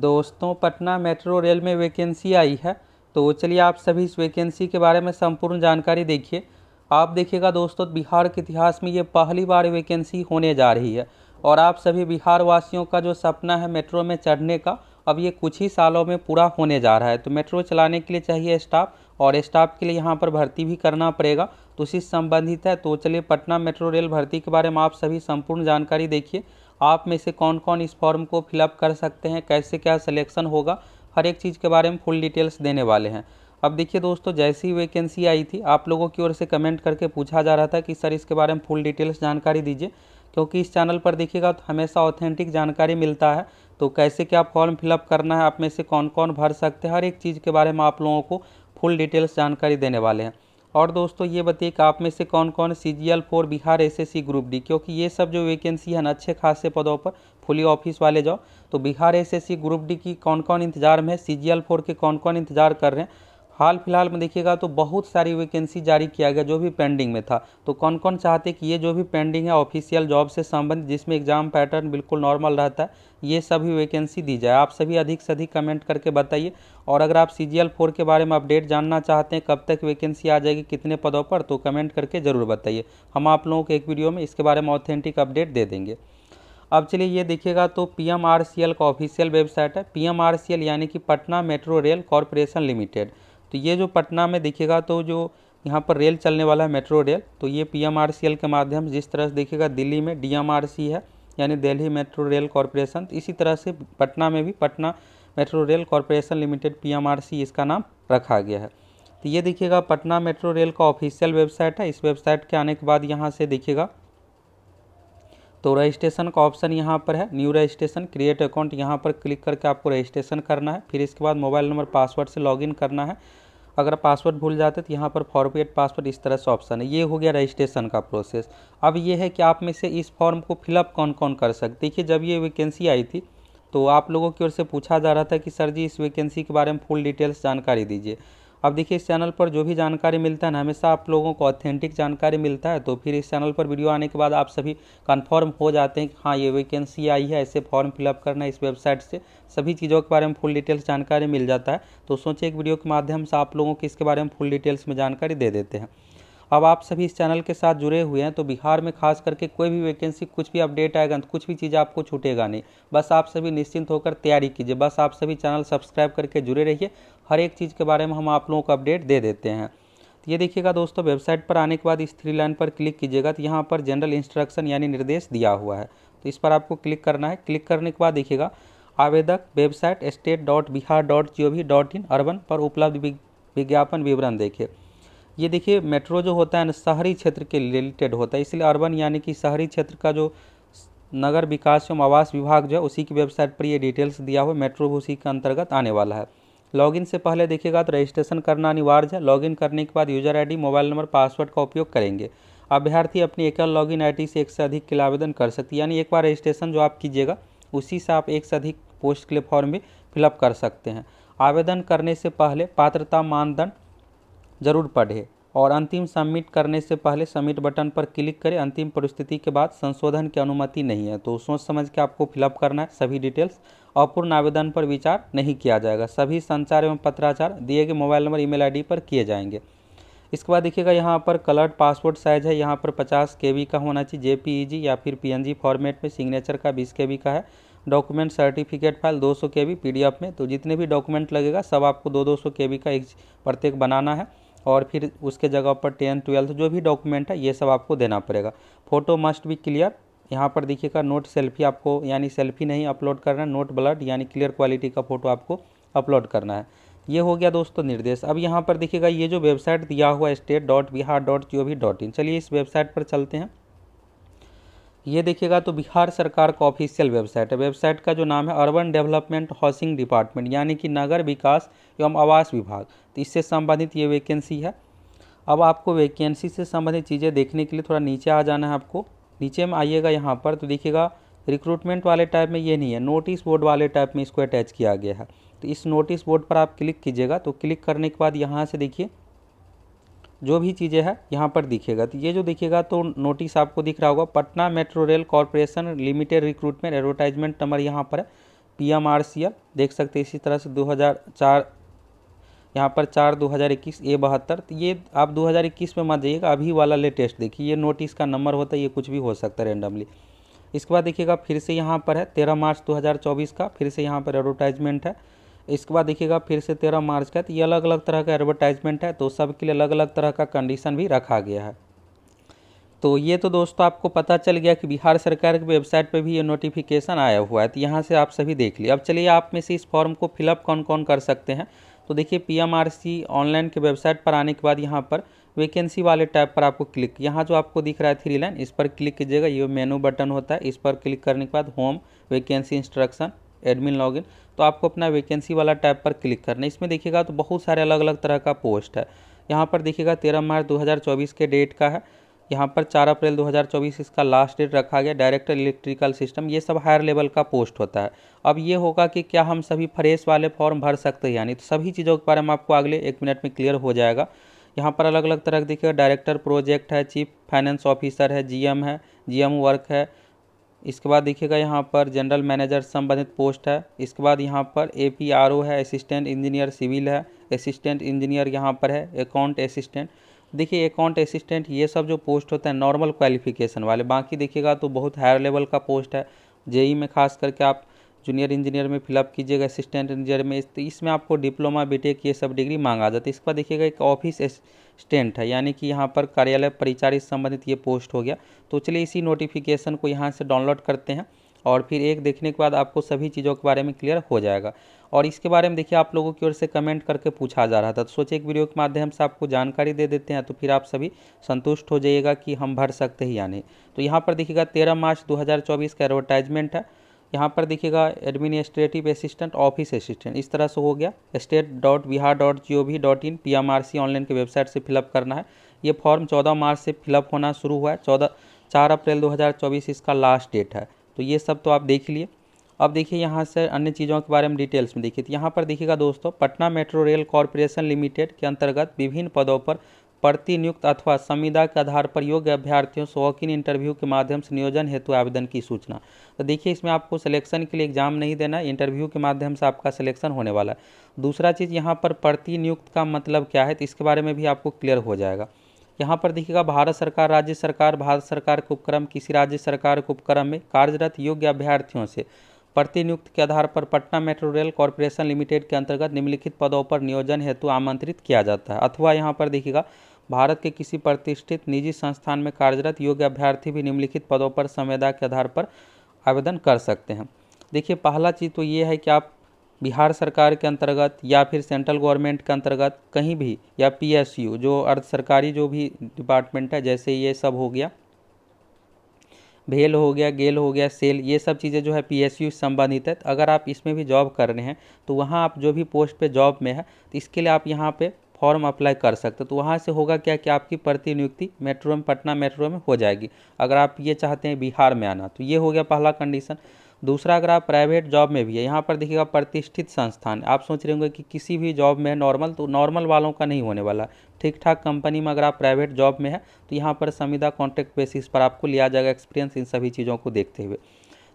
दोस्तों Patna metro rail में vacancy आई है तो चलिए आप सभी इस वैकेंसी के बारे में संपूर्ण जानकारी देखिए आप देखिएगा दोस्तों बिहार के इतिहास में ये पहली बार वैकेंसी होने जा रही है और आप सभी बिहार वासियों का जो सपना है मेट्रो में चढ़ने का अब ये कुछ ही सालों में पूरा होने जा रहा है तो मेट्रो चलाने के लिए चाहिए स्टाफ और स्टाफ के लिए यहाँ पर भर्ती भी करना पड़ेगा तो उसी संबंधित है तो चलिए पटना मेट्रो रेल भर्ती के बारे में आप सभी संपूर्ण जानकारी देखिए आप में से कौन कौन इस फॉर्म को फिलअप कर सकते हैं कैसे क्या सिलेक्शन होगा हर एक चीज़ के बारे में फुल डिटेल्स देने वाले हैं अब देखिए दोस्तों जैसी ही वैकेंसी आई थी आप लोगों की ओर से कमेंट करके पूछा जा रहा था कि सर इसके बारे में फुल डिटेल्स जानकारी दीजिए क्योंकि इस चैनल पर देखिएगा तो हमेशा ऑथेंटिक जानकारी मिलता है तो कैसे क्या फॉर्म फिलअप करना है आप में से कौन कौन भर सकते हैं हर एक चीज़ के बारे में आप लोगों को फुल डिटेल्स जानकारी देने वाले हैं और दोस्तों ये बताइए कि आप में से कौन कौन सी G L four Bihar S S C group D क्योंकि ये सब जो वैकेंसी है ना अच्छे खासे पदों पर फुली ऑफिस वाले जाओ तो Bihar S S C group D की कौन कौन इंतजार में है सी जी एल फोर के कौन कौन इंतजार कर रहे हैं हाल फिलहाल में देखिएगा तो बहुत सारी वैकेंसी जारी किया गया जो भी पेंडिंग में था तो कौन कौन चाहते कि ये जो भी पेंडिंग है ऑफिशियल जॉब से संबंधित जिसमें एग्जाम पैटर्न बिल्कुल नॉर्मल रहता है ये सभी वैकेंसी दी जाए आप सभी अधिक से अधिक कमेंट करके बताइए और अगर आप सी जी फोर के बारे में अपडेट जानना चाहते हैं कब तक वैकेंसी आ जाएगी कितने पदों पर तो कमेंट करके ज़रूर बताइए हम आप लोगों को एक वीडियो में इसके बारे में ऑथेंटिक अपडेट दे देंगे अब चलिए ये देखिएगा तो P M R C L का ऑफिशियल वेबसाइट है P M R C L यानी कि Patna metro rail corporation limited तो ये जो पटना में देखिएगा तो जो यहाँ पर रेल चलने वाला है मेट्रो रेल तो ये पी के माध्यम जिस तरह से देखिएगा दिल्ली में डी है यानी दिल्ली मेट्रो रेल कॉरपोरेशन तो इसी तरह से पटना में भी Patna metro rail corporation limited P इसका नाम रखा गया है तो ये देखिएगा पटना मेट्रो रेल का ऑफिशियल वेबसाइट है इस वेबसाइट के आने के बाद यहाँ से देखिएगा तो रजिस्ट्रेशन का ऑप्शन यहाँ पर है न्यू रजिस्ट्रेशन क्रिएट अकाउंट यहाँ पर क्लिक करके आपको रजिस्ट्रेशन करना है फिर इसके बाद मोबाइल नंबर पासवर्ड से लॉगिन करना है अगर पासवर्ड भूल जाते तो यहाँ पर फॉरवेड पासवर्ड इस तरह से ऑप्शन है ये हो गया रजिस्ट्रेशन का प्रोसेस अब ये है कि आप में से इस फॉर्म को फिलअप कौन कौन कर सकते देखिए जब ये वैकेंसी आई थी तो आप लोगों की ओर से पूछा जा रहा था कि सर जी इस वैकेंसी के बारे में फुल डिटेल्स जानकारी दीजिए अब देखिए इस चैनल पर जो भी जानकारी मिलता है ना हमेशा आप लोगों को ऑथेंटिक जानकारी मिलता है तो फिर इस चैनल पर वीडियो आने के बाद आप सभी कन्फर्म हो जाते हैं कि हाँ ये वैकेंसी आई है ऐसे फॉर्म फिलअप करना है इस वेबसाइट से सभी चीज़ों के बारे में फुल डिटेल्स जानकारी मिल जाता है तो सोचिए एक वीडियो के माध्यम से आप लोगों को इसके बारे में फुल डिटेल्स में जानकारी दे देते हैं अब आप सभी इस चैनल के साथ जुड़े हुए हैं तो बिहार में खास करके कोई भी वैकेंसी कुछ भी अपडेट आएगा तो कुछ भी चीज़ आपको छूटेगा नहीं बस आप सभी निश्चिंत होकर तैयारी कीजिए बस आप सभी चैनल सब्सक्राइब करके जुड़े रहिए हर एक चीज़ के बारे में हम आप लोगों को अपडेट दे देते हैं तो ये देखिएगा दोस्तों वेबसाइट पर आने के बाद इस थ्री लाइन पर क्लिक कीजिएगा तो यहाँ पर जनरल इंस्ट्रक्शन यानी निर्देश दिया हुआ है तो इस पर आपको क्लिक करना है क्लिक करने के बाद देखिएगा आवेदक website state dot Bihar dot G O V dot in urban पर उपलब्ध विज्ञापन विवरण देखिए ये देखिए मेट्रो जो होता है ना शहरी क्षेत्र के रिलेटेड होता है इसलिए अर्बन यानी कि शहरी क्षेत्र का जो नगर विकास एवं आवास विभाग जो है उसी की वेबसाइट पर ये डिटेल्स दिया हुआ मेट्रो उसी के अंतर्गत आने वाला है लॉगिन से पहले देखिएगा तो रजिस्ट्रेशन करना अनिवार्य है लॉगिन करने के बाद user ID, mobile number password का उपयोग करेंगे अभ्यर्थी अपनी एकल लॉगिन आईडी से एक से अधिक के लिए आवेदन कर सकती है यानी एक बार रजिस्ट्रेशन जो आप कीजिएगा उसी से आप एक से अधिक पोस्ट के लिए फॉर्म भी फिलअप कर सकते हैं आवेदन करने से पहले पात्रता मानदंड जरूर पढ़ें और अंतिम सबमिट करने से पहले सबमिट बटन पर क्लिक करें अंतिम परिस्थिति के बाद संशोधन की अनुमति नहीं है तो सोच समझ के आपको फिलअप करना है सभी डिटेल्स अपूर्ण आवेदन पर विचार नहीं किया जाएगा सभी संचार एवं पत्राचार दिए गए मोबाइल नंबर ईमेल आईडी पर किए जाएंगे इसके बाद देखिएगा यहाँ पर कलर्ड पासपोर्ट साइज है यहाँ पर 50 के का होना चाहिए जे या फिर पी फॉर्मेट में सिग्नेचर का बीस के का है डॉक्यूमेंट सर्टिफिकेट फाइल दो सौ के पीडीएफ में तो जितने भी डॉक्यूमेंट लगेगा सब आपको दो दो सौ के का एक प्रत्येक बनाना है और फिर उसके जगह पर टेंथ ट्वेल्थ जो भी डॉक्यूमेंट है ये सब आपको देना पड़ेगा फोटो मस्ट भी क्लियर यहाँ पर देखिएगा नोट सेल्फी आपको यानी सेल्फी नहीं अपलोड करना है नोट ब्लड यानी क्लियर क्वालिटी का फ़ोटो आपको अपलोड करना है ये हो गया दोस्तों निर्देश अब यहाँ पर देखिएगा ये जो वेबसाइट दिया हुआ state dot Bihar dot G O V dot in चलिए इस वेबसाइट पर चलते हैं ये देखिएगा तो बिहार सरकार का ऑफिशियल वेबसाइट है वेबसाइट का जो नाम है अर्बन डेवलपमेंट हाउसिंग डिपार्टमेंट यानी कि नगर विकास एवं आवास विभाग तो इससे संबंधित ये वैकेंसी है अब आपको वैकेंसी से संबंधित चीज़ें देखने के लिए थोड़ा नीचे आ जाना है आपको नीचे में आइएगा यहाँ पर तो देखिएगा रिक्रूटमेंट वाले टाइप में ये नहीं है नोटिस बोर्ड वाले टाइप में इसको अटैच किया गया है तो इस नोटिस बोर्ड पर आप क्लिक कीजिएगा तो क्लिक करने के बाद यहाँ से देखिए जो भी चीज़ें हैं यहाँ पर दिखेगा तो ये जो दिखेगा तो नोटिस आपको दिख रहा होगा Patna metro rail corporation limited recruitment advertisement number यहाँ पर है P M R C L देख सकते हैं इसी तरह से 2004 यहाँ पर चार दो हज़ार इक्कीस ए बहत्तर तो ये आप दो हज़ार इक्कीस में मत जाइएगा अभी वाला लेटेस्ट देखिए ये नोट इसका नंबर होता है ये कुछ भी हो सकता है रेंडमली इसके बाद देखिएगा फिर से यहाँ पर है तेरह मार्च 2024 का फिर से यहाँ पर एडवर्टाइजमेंट है इसके बाद देखिएगा फिर से तेरह मार्च का तो ये अलग अलग तरह का एडवर्टाइजमेंट है तो सबके लिए अलग अलग तरह का कंडीशन भी रखा गया है तो ये तो दोस्तों आपको पता चल गया कि बिहार सरकार की वेबसाइट पर भी ये नोटिफिकेशन आया हुआ है तो यहाँ से आप सभी देख लिए अब चलिए आप में से इस फॉर्म को फिलअप कौन कौन कर सकते हैं तो देखिए पीएमआरसी ऑनलाइन के वेबसाइट पर आने के बाद यहाँ पर वैकेंसी वाले टैब पर आपको क्लिक यहाँ जो आपको दिख रहा है थ्री लाइन इस पर क्लिक कीजिएगा ये मेनू बटन होता है इस पर क्लिक करने के बाद home vacancy instruction admin login तो आपको अपना वैकेंसी वाला टैब पर क्लिक करना है इसमें देखिएगा तो बहुत सारे अलग अलग तरह का पोस्ट है यहाँ पर देखिएगा तेरह मार्च दो के डेट का है यहाँ पर 4 अप्रैल 2024 इसका लास्ट डेट रखा गया डायरेक्टर इलेक्ट्रिकल सिस्टम ये सब हायर लेवल का पोस्ट होता है अब ये होगा कि क्या हम सभी फ्रेश वाले फॉर्म भर सकते हैं यानी तो सभी चीज़ों के बारे में आपको अगले एक मिनट में क्लियर हो जाएगा यहाँ पर अलग अलग तरह दिखेगा डायरेक्टर प्रोजेक्ट है चीफ फाइनेंस ऑफिसर है जी है जी वर्क है इसके बाद देखिएगा यहाँ पर जनरल मैनेजर संबंधित पोस्ट है इसके बाद यहाँ पर ए पी आर ओ है असिस्टेंट इंजीनियर सिविल है असिस्टेंट इंजीनियर यहाँ पर है अकाउंट असिस्टेंट देखिए अकाउंट असिस्टेंट ये सब जो पोस्ट होता है नॉर्मल क्वालिफिकेशन वाले बाकी देखिएगा तो बहुत हायर लेवल का पोस्ट है जेई में खास करके आप जूनियर इंजीनियर में फिलअप कीजिएगा असिस्टेंट इंजीनियर में तो इसमें आपको डिप्लोमा बीटेक ये सब डिग्री मांगा जाता है इसके बाद देखिएगा एक ऑफिस असिस्टेंट है यानी कि यहाँ पर कार्यालय परिचारित संबंधित ये पोस्ट हो गया तो चलिए इसी नोटिफिकेशन को यहाँ से डाउनलोड करते हैं और फिर एक देखने के बाद आपको सभी चीज़ों के बारे में क्लियर हो जाएगा और इसके बारे में देखिए आप लोगों की ओर से कमेंट करके पूछा जा रहा था तो सोचे एक वीडियो के माध्यम से आपको जानकारी दे देते हैं तो फिर आप सभी संतुष्ट हो जाइएगा कि हम भर सकते हैं या नहीं तो यहाँ पर देखिएगा तेरह मार्च 2024 का एडवर्टाइजमेंट है यहाँ पर देखिएगा एडमिनिस्ट्रेटिव असिस्टेंट ऑफिस असिस्टेंट इस तरह से हो गया state dot Bihar dot G O V dot in P M R C online की वेबसाइट से फिलअप करना है ये फॉर्म चौदह मार्च से फिलअप होना शुरू हुआ है चौदह चार अप्रैल 2024 इसका लास्ट डेट है तो ये सब तो आप देख लिए अब देखिए यहाँ से अन्य चीज़ों के बारे में डिटेल्स में देखिए तो यहाँ पर देखिएगा दोस्तों Patna metro rail corporation limited के अंतर्गत विभिन्न पदों पर प्रतिनियुक्त अथवा संविदा के आधार पर योग्य अभ्यर्थियों शौकीन इंटरव्यू के माध्यम से नियोजन हेतु आवेदन की सूचना तो देखिए इसमें आपको सिलेक्शन के लिए एग्जाम नहीं देना इंटरव्यू के माध्यम से आपका सिलेक्शन होने वाला है दूसरा चीज़ यहाँ पर प्रतिनियुक्त का मतलब क्या है तो इसके बारे में भी आपको क्लियर हो जाएगा यहाँ पर देखिएगा भारत सरकार राज्य सरकार भारत सरकार के उपक्रम किसी राज्य सरकार के उपक्रम में कार्यरत योग्य अभ्यर्थियों से प्रतिनियुक्त के आधार पर Patna metro rail corporation limited के अंतर्गत निम्नलिखित पदों पर नियोजन हेतु आमंत्रित किया जाता है अथवा यहाँ पर देखिएगा भारत के किसी प्रतिष्ठित निजी संस्थान में कार्यरत योग्य अभ्यर्थी भी निम्नलिखित पदों पर संवेदा के आधार पर आवेदन कर सकते हैं देखिए पहला चीज़ तो ये है कि आप बिहार सरकार के अंतर्गत या फिर सेंट्रल गवर्नमेंट के अंतर्गत कहीं भी या पीएसयू जो अर्ध सरकारी जो भी डिपार्टमेंट है जैसे ये सब हो गया भेल हो गया गेल हो गया सेल ये सब चीज़ें जो है पीएसयू से संबंधित है तो अगर आप इसमें भी जॉब कर रहे हैं तो वहाँ आप जो भी पोस्ट पे जॉब में है तो इसके लिए आप यहाँ पे फॉर्म अप्लाई कर सकते तो वहाँ से होगा क्या कि आपकी प्रतिनियुक्ति मेट्रो में पटना मेट्रो में हो जाएगी अगर आप ये चाहते हैं बिहार में आना तो ये हो गया पहला कंडीशन दूसरा अगर आप प्राइवेट जॉब में भी है यहाँ पर देखिएगा प्रतिष्ठित संस्थान आप सोच रहे होंगे कि किसी भी जॉब में नॉर्मल तो नॉर्मल वालों का नहीं होने वाला ठीक ठाक कंपनी में अगर आप प्राइवेट जॉब में है तो यहाँ पर संविदा कॉन्ट्रैक्ट बेसिस पर आपको लिया जाएगा एक्सपीरियंस इन सभी चीज़ों को देखते हुए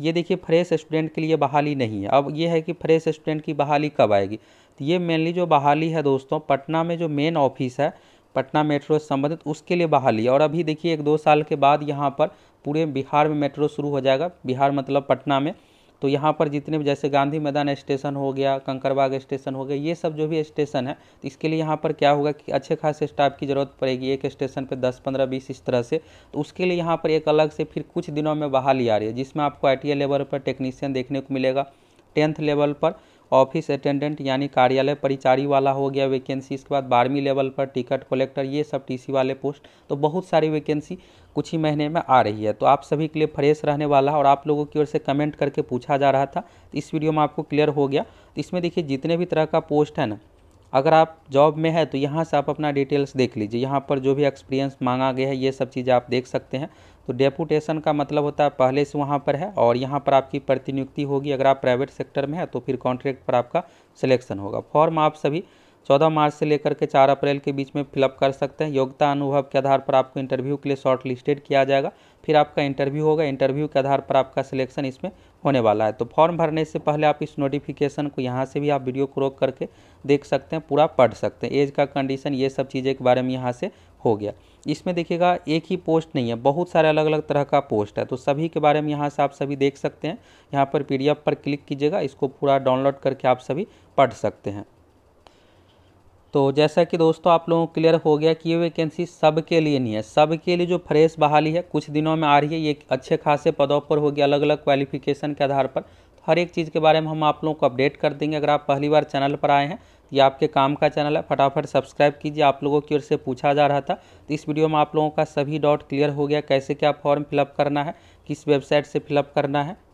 ये देखिए फ्रेश स्टूडेंट के लिए बहाली नहीं है अब ये है कि फ्रेश स्टूडेंट की बहाली कब आएगी तो ये मेनली जो बहाली है दोस्तों पटना में जो मेन ऑफिस है पटना मेट्रो से संबंधित उसके लिए बहाली और अभी देखिए एक दो साल के बाद यहाँ पर पूरे बिहार में मेट्रो शुरू हो जाएगा बिहार मतलब पटना में तो यहाँ पर जितने भी जैसे गांधी मैदान स्टेशन हो गया कंकरबाग स्टेशन हो गया ये सब जो भी स्टेशन है तो इसके लिए यहाँ पर क्या होगा कि अच्छे खासे स्टाफ की ज़रूरत पड़ेगी एक स्टेशन पे 10 15 20 इस तरह से तो उसके लिए यहाँ पर एक अलग से फिर कुछ दिनों में बहाली आ रही है जिसमें आपको आई लेवल पर टेक्नीसियन देखने को मिलेगा टेंथ लेवल पर ऑफिस अटेंडेंट यानी कार्यालय परिचारी वाला हो गया वैकेंसी इसके बाद बारहवीं लेवल पर टिकट कलेक्टर ये सब टीसी वाले पोस्ट तो बहुत सारी वैकेंसी कुछ ही महीने में आ रही है तो आप सभी के लिए फ्रेश रहने वाला है और आप लोगों की ओर से कमेंट करके पूछा जा रहा था तो इस वीडियो में आपको क्लियर हो गया तो इसमें देखिए जितने भी तरह का पोस्ट है ना अगर आप जॉब में है तो यहाँ से आप अपना डिटेल्स देख लीजिए यहाँ पर जो भी एक्सपीरियंस मांगा गया है ये सब चीज़ें आप देख सकते हैं तो डेपुटेशन का मतलब होता है पहले से वहाँ पर है और यहाँ पर आपकी प्रतिनियुक्ति होगी अगर आप प्राइवेट सेक्टर में है तो फिर कॉन्ट्रैक्ट पर आपका सिलेक्शन होगा फॉर्म आप सभी 14 मार्च से लेकर के 4 अप्रैल के बीच में फिलअप कर सकते हैं योग्यता अनुभव के आधार पर आपको इंटरव्यू के लिए शॉर्ट लिस्टेड किया जाएगा फिर आपका इंटरव्यू होगा इंटरव्यू के आधार पर आपका सिलेक्शन इसमें होने वाला है तो फॉर्म भरने से पहले आप इस नोटिफिकेशन को यहाँ से भी आप वीडियो को रोक करके देख सकते हैं पूरा पढ़ सकते हैं एज का कंडीशन ये सब चीज़ें के बारे में यहाँ से हो गया इसमें देखिएगा एक ही पोस्ट नहीं है बहुत सारे अलग अलग तरह का पोस्ट है तो सभी के बारे में यहाँ से आप सभी देख सकते हैं यहाँ पर पी पर क्लिक कीजिएगा इसको पूरा डाउनलोड करके आप सभी पढ़ सकते हैं तो जैसा कि दोस्तों आप लोगों को क्लियर हो गया कि ये वैकेंसी सब के लिए नहीं है सब के लिए जो फ्रेश बहाली है कुछ दिनों में आ रही है ये अच्छे खासे पदों पर होगी अलग अलग क्वालिफिकेशन के आधार पर हर एक चीज़ के बारे में हम आप लोगों को अपडेट कर देंगे अगर आप पहली बार चैनल पर आए हैं ये आपके काम का चैनल है फटाफट सब्सक्राइब कीजिए आप लोगों की ओर से पूछा जा रहा था तो इस वीडियो में आप लोगों का सभी डाउट क्लियर हो गया कैसे क्या फॉर्म फिलअप करना है किस वेबसाइट से फिलअप करना है